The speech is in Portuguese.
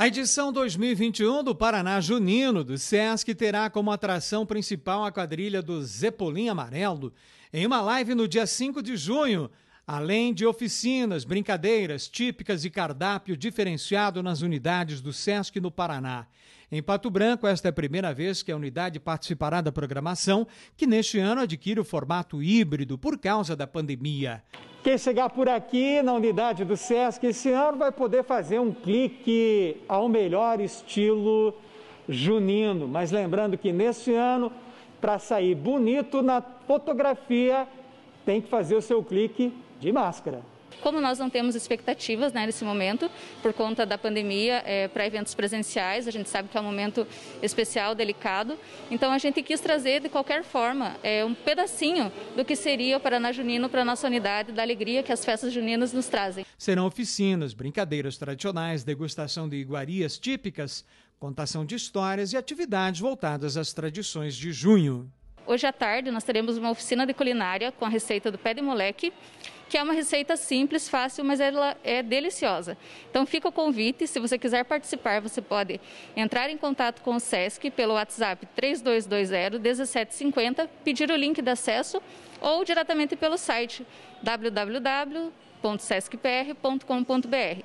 A edição 2021 do Paraná Junino do SESC terá como atração principal a quadrilha do Zepolim Amarelo em uma live no dia 5 de junho, além de oficinas, brincadeiras típicas e cardápio diferenciado nas unidades do SESC no Paraná. Em Pato Branco, esta é a primeira vez que a unidade participará da programação, que neste ano adquire o formato híbrido por causa da pandemia. Quem chegar por aqui na unidade do SESC esse ano vai poder fazer um clique ao melhor estilo junino. Mas lembrando que neste ano, para sair bonito na fotografia, tem que fazer o seu clique de máscara. Como nós não temos expectativas né, nesse momento, por conta da pandemia, é, para eventos presenciais, a gente sabe que é um momento especial, delicado, então a gente quis trazer de qualquer forma é, um pedacinho do que seria o Paraná Junino para a nossa unidade, da alegria que as festas juninas nos trazem. Serão oficinas, brincadeiras tradicionais, degustação de iguarias típicas, contação de histórias e atividades voltadas às tradições de junho hoje à tarde nós teremos uma oficina de culinária com a receita do pé de moleque, que é uma receita simples, fácil, mas ela é deliciosa. Então fica o convite, se você quiser participar, você pode entrar em contato com o SESC pelo WhatsApp 3220-1750, pedir o link de acesso ou diretamente pelo site www.sescpr.com.br.